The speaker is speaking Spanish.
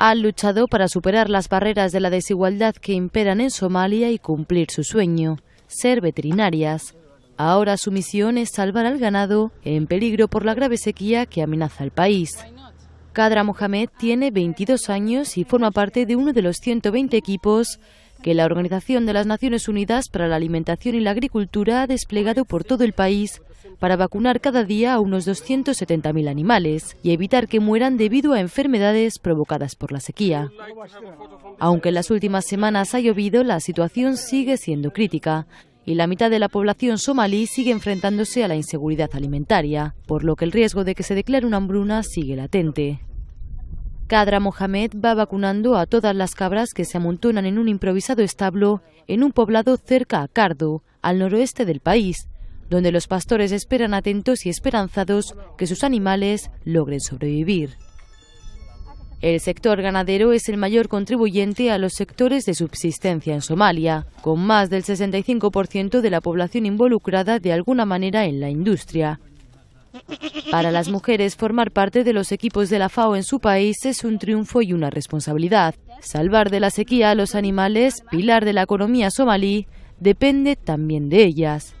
Han luchado para superar las barreras de la desigualdad que imperan en Somalia y cumplir su sueño, ser veterinarias. Ahora su misión es salvar al ganado en peligro por la grave sequía que amenaza al país. Kadra Mohamed tiene 22 años y forma parte de uno de los 120 equipos que la Organización de las Naciones Unidas para la Alimentación y la Agricultura ha desplegado por todo el país para vacunar cada día a unos 270.000 animales y evitar que mueran debido a enfermedades provocadas por la sequía. Aunque en las últimas semanas ha llovido, la situación sigue siendo crítica y la mitad de la población somalí sigue enfrentándose a la inseguridad alimentaria, por lo que el riesgo de que se declare una hambruna sigue latente. Cadra Mohamed va vacunando a todas las cabras que se amontonan en un improvisado establo en un poblado cerca a Cardo, al noroeste del país, donde los pastores esperan atentos y esperanzados que sus animales logren sobrevivir. El sector ganadero es el mayor contribuyente a los sectores de subsistencia en Somalia, con más del 65% de la población involucrada de alguna manera en la industria, para las mujeres, formar parte de los equipos de la FAO en su país es un triunfo y una responsabilidad. Salvar de la sequía a los animales, pilar de la economía somalí, depende también de ellas.